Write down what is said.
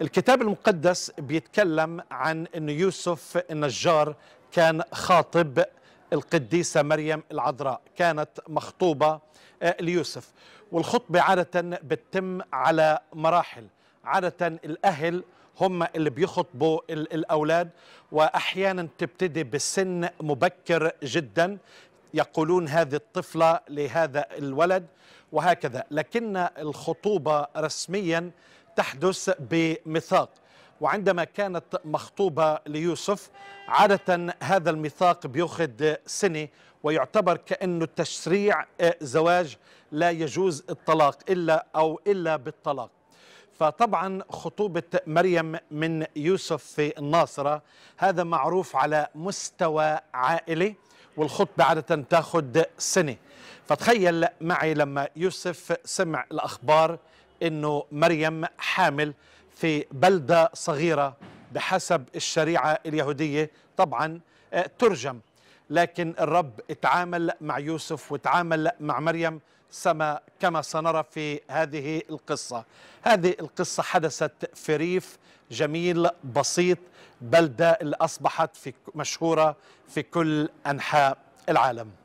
الكتاب المقدس بيتكلم عن أن يوسف النجار كان خاطب القديسة مريم العذراء كانت مخطوبة آه، ليوسف والخطبة عادة بتتم على مراحل عادة الأهل هم اللي بيخطبوا الأولاد وأحيانا تبتدي بسن مبكر جدا يقولون هذه الطفلة لهذا الولد وهكذا لكن الخطوبة رسميا تحدث بميثاق وعندما كانت مخطوبة ليوسف عادة هذا الميثاق بيأخذ سنة ويعتبر كأنه تشريع زواج لا يجوز الطلاق إلا أو إلا بالطلاق فطبعا خطوبة مريم من يوسف في الناصرة هذا معروف على مستوى عائلي والخطبة عادة تأخذ سنة فتخيل معي لما يوسف سمع الأخبار أنه مريم حامل في بلدة صغيرة بحسب الشريعة اليهودية طبعا آه، ترجم لكن الرب اتعامل مع يوسف وتعامل مع مريم سما كما سنرى في هذه القصة هذه القصة حدثت في ريف جميل بسيط بلدة اللي أصبحت في مشهورة في كل أنحاء العالم